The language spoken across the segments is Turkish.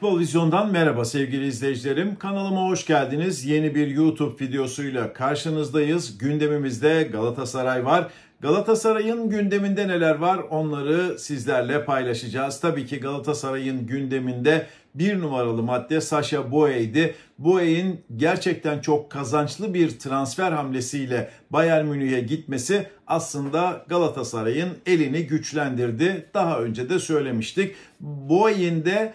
Futbol Vizyon'dan merhaba sevgili izleyicilerim. Kanalıma hoş geldiniz. Yeni bir YouTube videosuyla karşınızdayız. Gündemimizde Galatasaray var. Galatasaray'ın gündeminde neler var onları sizlerle paylaşacağız. Tabii ki Galatasaray'ın gündeminde bir numaralı madde Sasha Boye'ydi. Boye'in gerçekten çok kazançlı bir transfer hamlesiyle Bayern Münih'e gitmesi aslında Galatasaray'ın elini güçlendirdi. Daha önce de söylemiştik. Boye'in de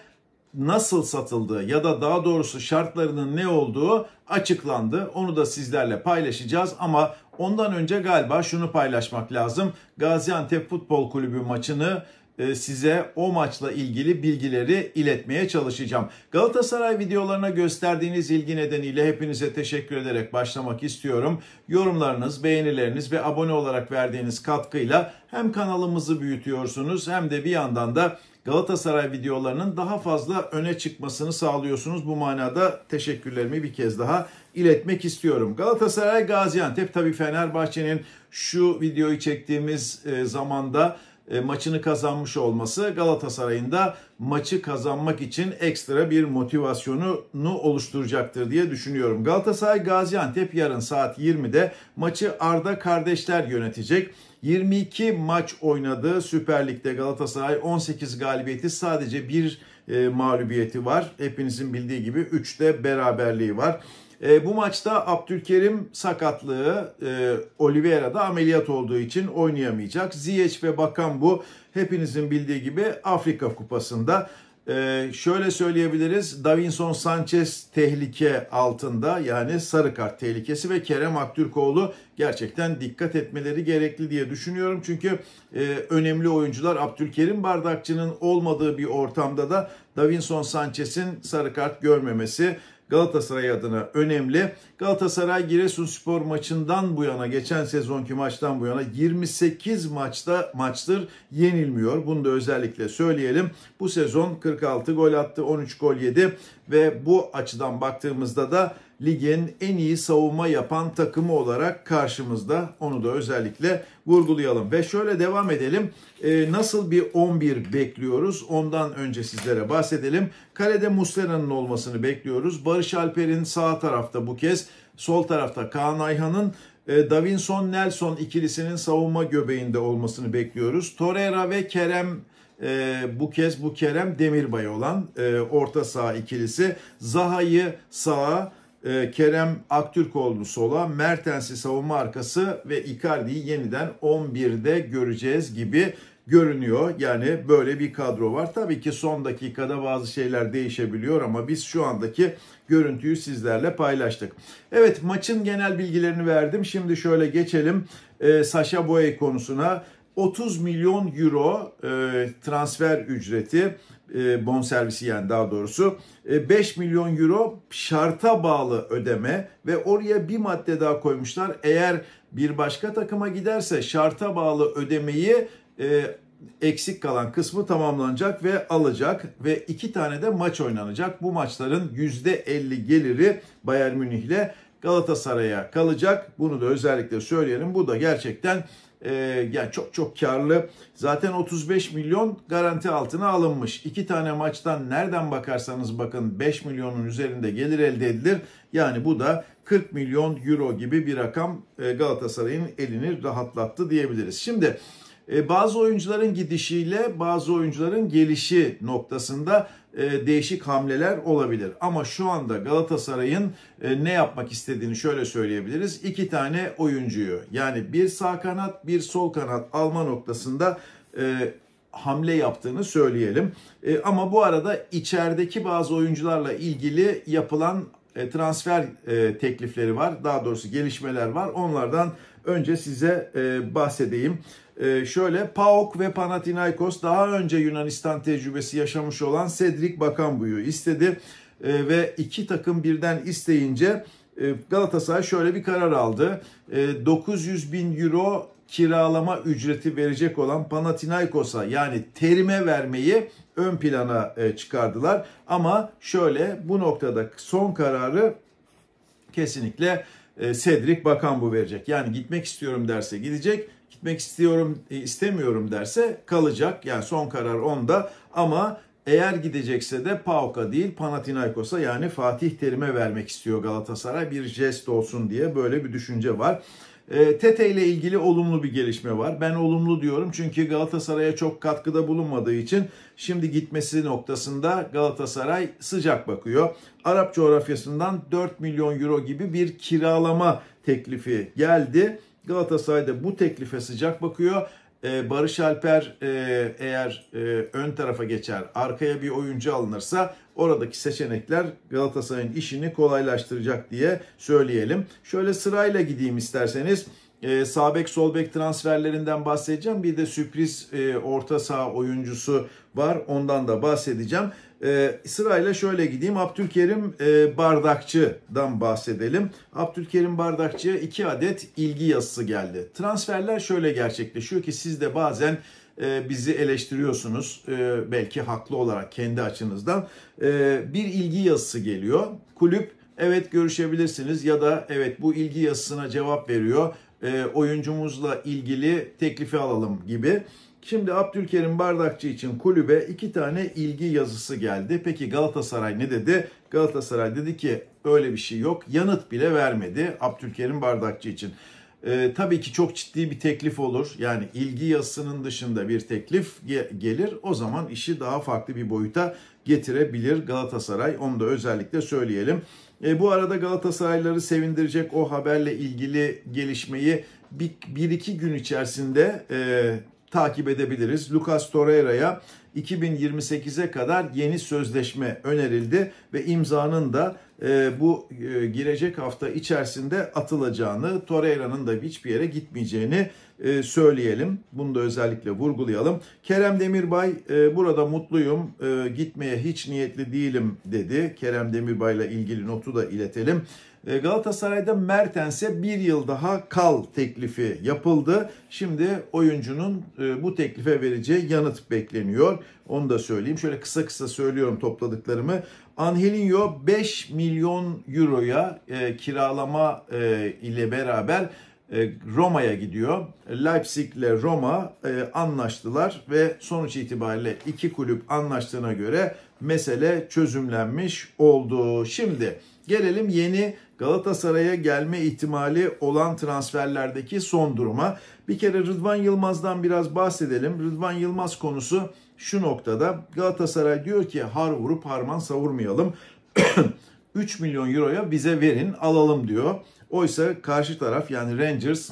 nasıl satıldığı ya da daha doğrusu şartlarının ne olduğu açıklandı. Onu da sizlerle paylaşacağız ama ondan önce galiba şunu paylaşmak lazım. Gaziantep Futbol Kulübü maçını e, size o maçla ilgili bilgileri iletmeye çalışacağım. Galatasaray videolarına gösterdiğiniz ilgi nedeniyle hepinize teşekkür ederek başlamak istiyorum. Yorumlarınız, beğenileriniz ve abone olarak verdiğiniz katkıyla hem kanalımızı büyütüyorsunuz hem de bir yandan da Galatasaray videolarının daha fazla öne çıkmasını sağlıyorsunuz. Bu manada teşekkürlerimi bir kez daha iletmek istiyorum. Galatasaray Gaziantep tabii Fenerbahçe'nin şu videoyu çektiğimiz e, zamanda e, maçını kazanmış olması Galatasaray'ın da maçı kazanmak için ekstra bir motivasyonunu oluşturacaktır diye düşünüyorum. Galatasaray Gaziantep yarın saat 20'de maçı Arda kardeşler yönetecek. 22 maç oynadı Süper Lig'de Galatasaray 18 galibiyeti sadece bir e, mağlubiyeti var. Hepinizin bildiği gibi 3'te beraberliği var. E, bu maçta Abdülkerim sakatlığı, e, Oliveira ameliyat olduğu için oynayamayacak. Ziyech ve Bakan bu hepinizin bildiği gibi Afrika Kupası'nda. Ee, şöyle söyleyebiliriz. Davinson Sanchez tehlike altında yani sarı kart tehlikesi ve Kerem Aktürkoğlu gerçekten dikkat etmeleri gerekli diye düşünüyorum. Çünkü e, önemli oyuncular Abdülkerim Bardakçı'nın olmadığı bir ortamda da Davinson Sanchez'in sarı kart görmemesi Galatasaray adına önemli. Galatasaray Giresunspor maçından bu yana geçen sezonki maçtan bu yana 28 maçta maçtır yenilmiyor. Bunu da özellikle söyleyelim. Bu sezon 46 gol attı, 13 gol yedi ve bu açıdan baktığımızda da ligin en iyi savunma yapan takımı olarak karşımızda. Onu da özellikle vurgulayalım. Ve şöyle devam edelim. E, nasıl bir 11 bekliyoruz? Ondan önce sizlere bahsedelim. Kalede Muslera'nın olmasını bekliyoruz. Barış Alper'in sağ tarafta bu kez. Sol tarafta Kaan Ayhan'ın e, Davinson Nelson ikilisinin savunma göbeğinde olmasını bekliyoruz. Torreira ve Kerem e, bu kez bu Kerem Demirbay olan e, orta saha ikilisi. Zaha'yı sağa, e, Kerem Aktürkoğlu sola, Mertens'i savunma arkası ve Icardi'yi yeniden 11'de göreceğiz gibi görünüyor. Yani böyle bir kadro var. Tabii ki son dakikada bazı şeyler değişebiliyor ama biz şu andaki görüntüyü sizlerle paylaştık. Evet maçın genel bilgilerini verdim. Şimdi şöyle geçelim e, ee, Sasha Boye konusuna. 30 milyon euro e, transfer ücreti e, bonservisi yani daha doğrusu e, 5 milyon euro şarta bağlı ödeme ve oraya bir madde daha koymuşlar. Eğer bir başka takıma giderse şarta bağlı ödemeyi e, eksik kalan kısmı tamamlanacak ve alacak ve iki tane de maç oynanacak. Bu maçların %50 geliri Bayern Münih ile Galatasaray'a kalacak. Bunu da özellikle söyleyelim. Bu da gerçekten e, ee, yani çok çok karlı. Zaten 35 milyon garanti altına alınmış. İki tane maçtan nereden bakarsanız bakın 5 milyonun üzerinde gelir elde edilir. Yani bu da 40 milyon euro gibi bir rakam e, Galatasaray'ın elini rahatlattı diyebiliriz. Şimdi e, bazı oyuncuların gidişiyle bazı oyuncuların gelişi noktasında e, değişik hamleler olabilir. Ama şu anda Galatasaray'ın e, ne yapmak istediğini şöyle söyleyebiliriz. İki tane oyuncuyu yani bir sağ kanat bir sol kanat alma noktasında e, hamle yaptığını söyleyelim. ama bu arada içerideki bazı oyuncularla ilgili yapılan transfer teklifleri var. Daha doğrusu gelişmeler var. Onlardan önce size e, bahsedeyim. E, şöyle PAOK ve Panathinaikos daha önce Yunanistan tecrübesi yaşamış olan Cedric Bakambu'yu istedi e, ve iki takım birden isteyince e, Galatasaray şöyle bir karar aldı. E, 900 bin euro kiralama ücreti verecek olan Panathinaikos'a yani terime vermeyi ön plana e, çıkardılar. Ama şöyle bu noktada son kararı kesinlikle Sedrik e, Bakan bu verecek. Yani gitmek istiyorum derse gidecek, gitmek istiyorum e, istemiyorum derse kalacak. Yani son karar onda ama eğer gidecekse de PAOK'a değil Panathinaikos'a yani Fatih Terim'e vermek istiyor Galatasaray bir jest olsun diye böyle bir düşünce var. E, TT ile ilgili olumlu bir gelişme var. Ben olumlu diyorum çünkü Galatasaray'a çok katkıda bulunmadığı için şimdi gitmesi noktasında Galatasaray sıcak bakıyor. Arap coğrafyasından 4 milyon euro gibi bir kiralama teklifi geldi. Galatasaray da bu teklife sıcak bakıyor ee, Barış Alper e, eğer e, ön tarafa geçer, arkaya bir oyuncu alınırsa oradaki seçenekler Galatasaray'ın işini kolaylaştıracak diye söyleyelim. Şöyle sırayla gideyim isterseniz. E, sağ bek sol bek transferlerinden bahsedeceğim. Bir de sürpriz e, orta saha oyuncusu var. Ondan da bahsedeceğim. E, sırayla şöyle gideyim. Abdülkerim e, Bardakçı'dan bahsedelim. Abdülkerim Bardakçı'ya iki adet ilgi yazısı geldi. Transferler şöyle gerçekleşiyor ki siz de bazen e, bizi eleştiriyorsunuz. E, belki haklı olarak kendi açınızdan. E, bir ilgi yazısı geliyor. Kulüp evet görüşebilirsiniz ya da evet bu ilgi yazısına cevap veriyor. Oyuncumuzla ilgili teklifi alalım gibi. Şimdi Abdülkerim Bardakçı için kulübe iki tane ilgi yazısı geldi. Peki Galatasaray ne dedi? Galatasaray dedi ki öyle bir şey yok. Yanıt bile vermedi Abdülkerim Bardakçı için. Ee, tabii ki çok ciddi bir teklif olur. Yani ilgi yazısının dışında bir teklif ge- gelir. O zaman işi daha farklı bir boyuta getirebilir Galatasaray. Onu da özellikle söyleyelim. E, bu arada Galatasarayları sevindirecek o haberle ilgili gelişmeyi bir, bir iki gün içerisinde e, takip edebiliriz. Lucas Torreira'ya 2028'e kadar yeni sözleşme önerildi ve imzanın da e, bu e, girecek hafta içerisinde atılacağını, Torreira'nın da hiçbir yere gitmeyeceğini e, söyleyelim. Bunu da özellikle vurgulayalım. Kerem Demirbay e, burada mutluyum, e, gitmeye hiç niyetli değilim dedi. Kerem Demirbay'la ilgili notu da iletelim. E, Galatasaray'da Mertens'e bir yıl daha kal teklifi yapıldı. Şimdi oyuncunun e, bu teklife vereceği yanıt bekleniyor. Onu da söyleyeyim. Şöyle kısa kısa söylüyorum topladıklarımı. Angelinho 5 milyon euroya e, kiralama ile beraber e, Roma'ya gidiyor. Leipzig ile Roma e, anlaştılar ve sonuç itibariyle iki kulüp anlaştığına göre mesele çözümlenmiş oldu. Şimdi gelelim yeni Galatasaray'a gelme ihtimali olan transferlerdeki son duruma. Bir kere Rıdvan Yılmaz'dan biraz bahsedelim. Rıdvan Yılmaz konusu şu noktada Galatasaray diyor ki har vurup harman savurmayalım. 3 milyon euroya bize verin alalım diyor. Oysa karşı taraf yani Rangers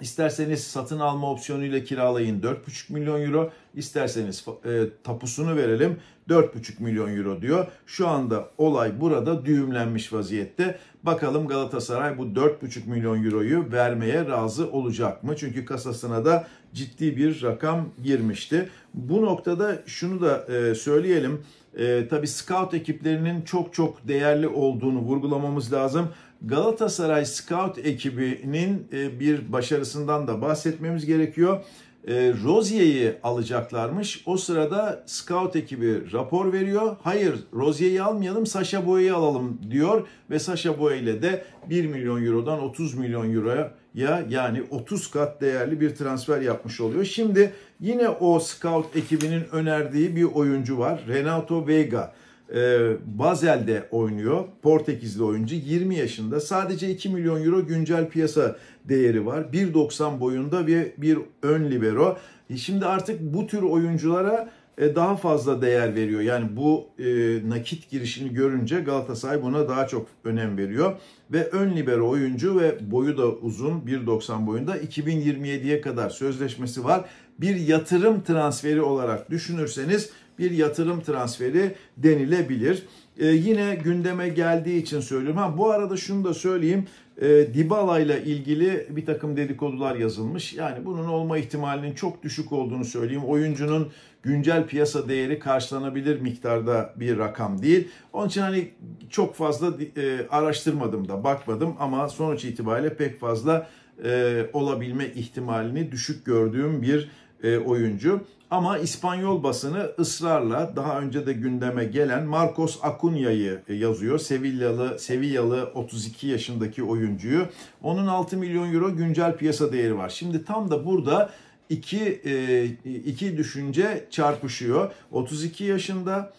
isterseniz satın alma opsiyonuyla kiralayın 4,5 milyon euro. İsterseniz e, tapusunu verelim 4,5 milyon euro diyor. Şu anda olay burada düğümlenmiş vaziyette. Bakalım Galatasaray bu 4,5 milyon euroyu vermeye razı olacak mı? Çünkü kasasına da ciddi bir rakam girmişti. Bu noktada şunu da e, söyleyelim. E, tabii scout ekiplerinin çok çok değerli olduğunu vurgulamamız lazım. Galatasaray Scout ekibinin e, bir başarısından da bahsetmemiz gerekiyor. E, Rozier'i alacaklarmış. O sırada scout ekibi rapor veriyor. Hayır Rozier'i almayalım Sasha Boye'yi alalım diyor. Ve Sasha Boye ile de 1 milyon eurodan 30 milyon euroya ya yani 30 kat değerli bir transfer yapmış oluyor. Şimdi yine o scout ekibinin önerdiği bir oyuncu var. Renato Vega e, ee, Bazel'de oynuyor. Portekizli oyuncu 20 yaşında. Sadece 2 milyon euro güncel piyasa değeri var. 1.90 boyunda bir, bir ön libero. E şimdi artık bu tür oyunculara e, daha fazla değer veriyor. Yani bu e, nakit girişini görünce Galatasaray buna daha çok önem veriyor. Ve ön libero oyuncu ve boyu da uzun 1.90 boyunda 2027'ye kadar sözleşmesi var. Bir yatırım transferi olarak düşünürseniz bir yatırım transferi denilebilir. Ee, yine gündeme geldiği için söylüyorum. Ha bu arada şunu da söyleyeyim. E, Dybala ile ilgili bir takım dedikodular yazılmış. Yani bunun olma ihtimalinin çok düşük olduğunu söyleyeyim. Oyuncunun güncel piyasa değeri karşılanabilir miktarda bir rakam değil. Onun için hani çok fazla e, araştırmadım da bakmadım ama sonuç itibariyle pek fazla e, olabilme ihtimalini düşük gördüğüm bir e, oyuncu. Ama İspanyol basını ısrarla daha önce de gündeme gelen Marcos Acuña'yı e, yazıyor. Sevillalı Sevillalı 32 yaşındaki oyuncuyu. Onun 6 milyon euro güncel piyasa değeri var. Şimdi tam da burada iki e, iki düşünce çarpışıyor. 32 yaşında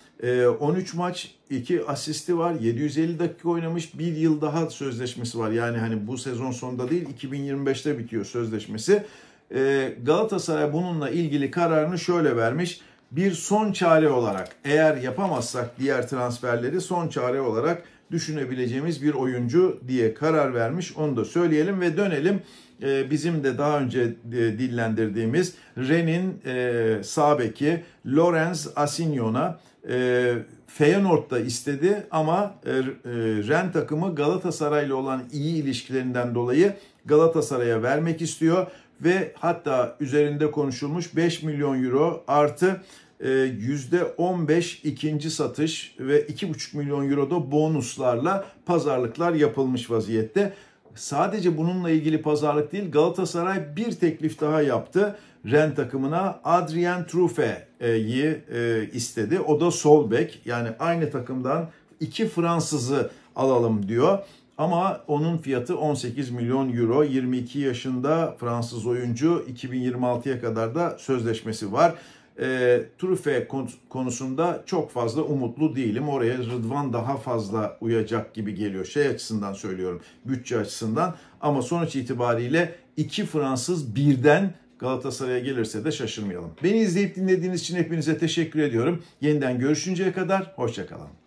13 e, maç 2 asisti var. 750 dakika oynamış. Bir yıl daha sözleşmesi var. Yani hani bu sezon sonunda değil 2025'te bitiyor sözleşmesi. Ee, Galatasaray bununla ilgili kararını şöyle vermiş. Bir son çare olarak eğer yapamazsak diğer transferleri son çare olarak düşünebileceğimiz bir oyuncu diye karar vermiş. Onu da söyleyelim ve dönelim ee, bizim de daha önce e, dillendirdiğimiz Ren'in e, Lorenz Asignon'a e, Feyenoord da istedi ama e, e, Ren takımı Galatasaray'la olan iyi ilişkilerinden dolayı Galatasaray'a vermek istiyor ve hatta üzerinde konuşulmuş 5 milyon euro artı %15 e, ikinci satış ve 2,5 milyon euro da bonuslarla pazarlıklar yapılmış vaziyette. Sadece bununla ilgili pazarlık değil Galatasaray bir teklif daha yaptı. Ren takımına Adrien Truffe'yi e, istedi. O da sol yani aynı takımdan iki Fransızı alalım diyor. Ama onun fiyatı 18 milyon euro. 22 yaşında Fransız oyuncu 2026'ya kadar da sözleşmesi var. E, ee, Trufe konusunda çok fazla umutlu değilim. Oraya Rıdvan daha fazla uyacak gibi geliyor. Şey açısından söylüyorum, bütçe açısından. Ama sonuç itibariyle iki Fransız birden Galatasaray'a gelirse de şaşırmayalım. Beni izleyip dinlediğiniz için hepinize teşekkür ediyorum. Yeniden görüşünceye kadar hoşçakalın.